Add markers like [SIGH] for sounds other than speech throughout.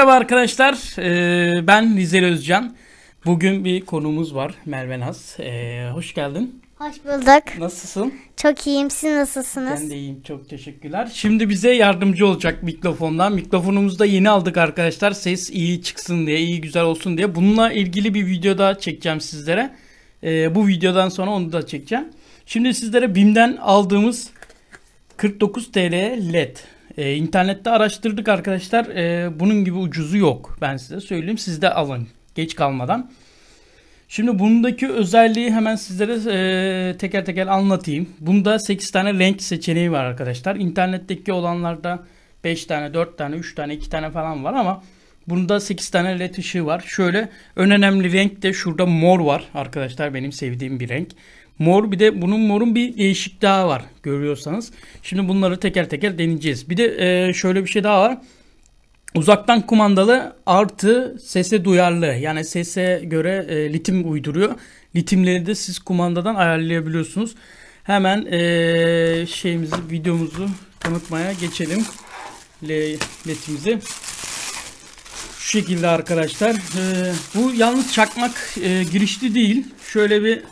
Merhaba arkadaşlar, ee, ben Rizel Özcan. Bugün bir konuğumuz var, Merve Naz. Ee, hoş geldin. Hoş bulduk. Nasılsın? Çok iyiyim, siz nasılsınız? Ben de iyiyim, çok teşekkürler. Şimdi bize yardımcı olacak mikrofondan. Mikrofonumuzu da yeni aldık arkadaşlar. Ses iyi çıksın diye, iyi güzel olsun diye. Bununla ilgili bir video daha çekeceğim sizlere. Ee, bu videodan sonra onu da çekeceğim. Şimdi sizlere BİM'den aldığımız 49 TL LED e, internette araştırdık arkadaşlar. E, bunun gibi ucuzu yok. Ben size söyleyeyim. Siz de alın. Geç kalmadan. Şimdi bundaki özelliği hemen sizlere e, teker teker anlatayım. Bunda 8 tane renk seçeneği var arkadaşlar. İnternetteki olanlarda 5 tane, 4 tane, 3 tane, 2 tane falan var ama Bunda 8 tane led ışığı var. Şöyle en önemli renk de şurada mor var. Arkadaşlar benim sevdiğim bir renk. Mor bir de bunun morun bir değişik daha var görüyorsanız. Şimdi bunları teker teker deneyeceğiz. Bir de e, şöyle bir şey daha var. Uzaktan kumandalı artı sese duyarlı yani sese göre e, litim uyduruyor. Litimleri de siz kumandadan ayarlayabiliyorsunuz. Hemen e, şeyimizi videomuzu tanıtmaya geçelim. Le, letimizi. Şu şekilde arkadaşlar. Ee, bu yalnız çakmak e, girişli değil. Şöyle bir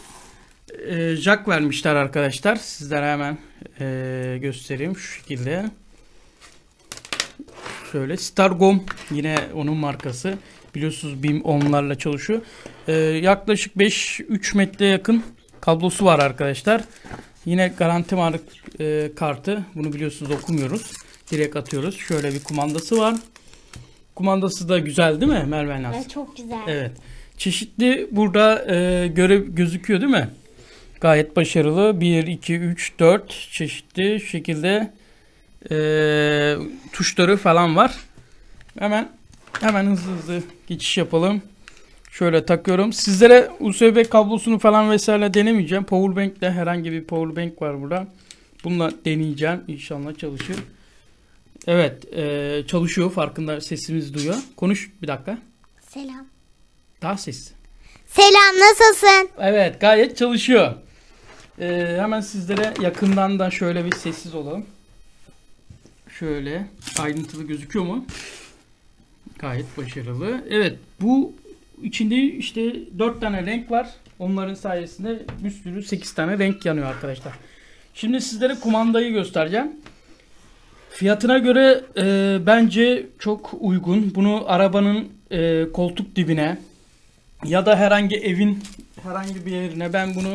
e, jack vermişler arkadaşlar. Sizlere hemen e, göstereyim. Şu şekilde. Şöyle Stargom yine onun markası. Biliyorsunuz BIM onlarla çalışıyor. Ee, yaklaşık 5-3 metre yakın kablosu var arkadaşlar. Yine garanti mark e, kartı. Bunu biliyorsunuz okumuyoruz. Direkt atıyoruz. Şöyle bir kumandası var. Kumandası da güzel değil mi Merve Naz? Evet, çok güzel. Evet. Çeşitli burada e, görev gözüküyor değil mi? Gayet başarılı. 1, 2, 3, 4 çeşitli şekilde e, tuşları falan var. Hemen hemen hızlı hızlı geçiş yapalım. Şöyle takıyorum. Sizlere USB kablosunu falan vesaire denemeyeceğim. Powerbank'te herhangi bir powerbank var burada. Bununla deneyeceğim. İnşallah çalışır. Evet e, çalışıyor farkında sesimizi duyuyor. Konuş bir dakika. Selam. Daha sesli. Selam nasılsın? Evet gayet çalışıyor. E, hemen sizlere yakından da şöyle bir sessiz olalım. Şöyle ayrıntılı gözüküyor mu? Gayet başarılı. Evet bu içinde işte dört tane renk var. Onların sayesinde bir sürü 8 tane renk yanıyor arkadaşlar. Şimdi sizlere kumandayı göstereceğim. Fiyatına göre e, bence çok uygun. Bunu arabanın e, koltuk dibine ya da herhangi evin herhangi bir yerine ben bunu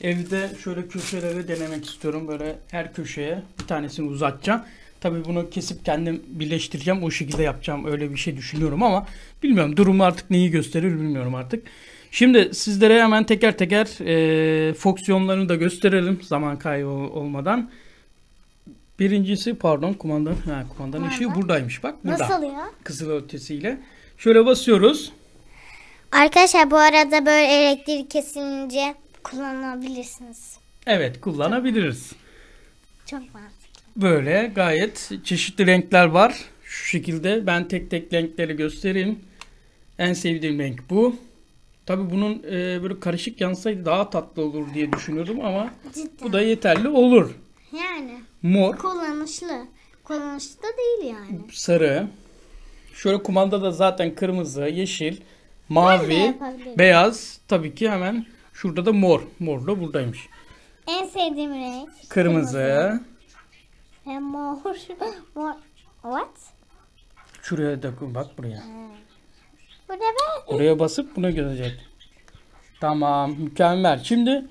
evde şöyle köşelere denemek istiyorum. Böyle her köşeye bir tanesini uzatacağım. Tabii bunu kesip kendim birleştireceğim. O şekilde yapacağım. Öyle bir şey düşünüyorum ama bilmiyorum. durumu artık neyi gösterir bilmiyorum artık. Şimdi sizlere hemen teker teker e, fonksiyonlarını da gösterelim zaman kaybı olmadan. Birincisi pardon kumandan ha, kumandan Nerede? ışığı buradaymış bak burada. Nasıl ya? Kızıl ötesiyle. Şöyle basıyoruz. Arkadaşlar bu arada böyle elektrik kesince kullanabilirsiniz. Evet kullanabiliriz. Çok mantıklı. Böyle gayet çeşitli renkler var. Şu şekilde ben tek tek renkleri göstereyim. En sevdiğim renk bu. Tabi bunun e, böyle karışık yansaydı daha tatlı olur diye düşünüyordum ama Cidden. bu da yeterli olur. Yani. Mor. Kullanışlı. Kullanışlı da değil yani. Sarı. Şöyle kumanda da zaten kırmızı, yeşil, mavi, beyaz. Tabii ki hemen şurada da mor. Mor da buradaymış. En sevdiğim renk. Kırmızı. Ve mor. [LAUGHS] mor. What? Şuraya da bak buraya. Hmm. Burada ben. Oraya basıp bunu görecek. Tamam mükemmel. Şimdi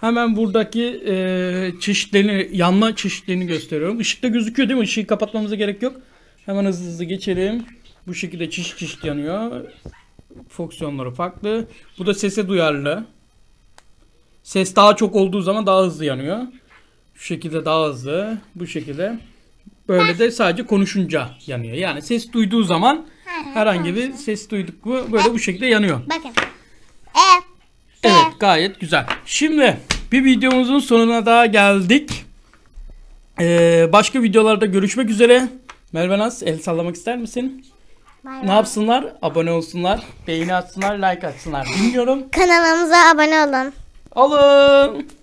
Hemen buradaki e, çeşitlerini, yanma çeşitlerini gösteriyorum. Işıkta gözüküyor değil mi? Işığı kapatmamıza gerek yok. Hemen hızlı hızlı geçelim. Bu şekilde çeşit çeşit yanıyor. Fonksiyonları farklı. Bu da sese duyarlı. Ses daha çok olduğu zaman daha hızlı yanıyor. Şu şekilde daha hızlı. Bu şekilde. Böyle de sadece konuşunca yanıyor. Yani ses duyduğu zaman herhangi bir ses duyduk mu böyle bu şekilde yanıyor. Bakın gayet güzel. Şimdi bir videomuzun sonuna daha geldik. Ee, başka videolarda görüşmek üzere. Merve Naz el sallamak ister misin? Bay ne yapsınlar? Abone olsunlar, beğeni atsınlar, like atsınlar. Bilmiyorum. Kanalımıza abone olun. Olun.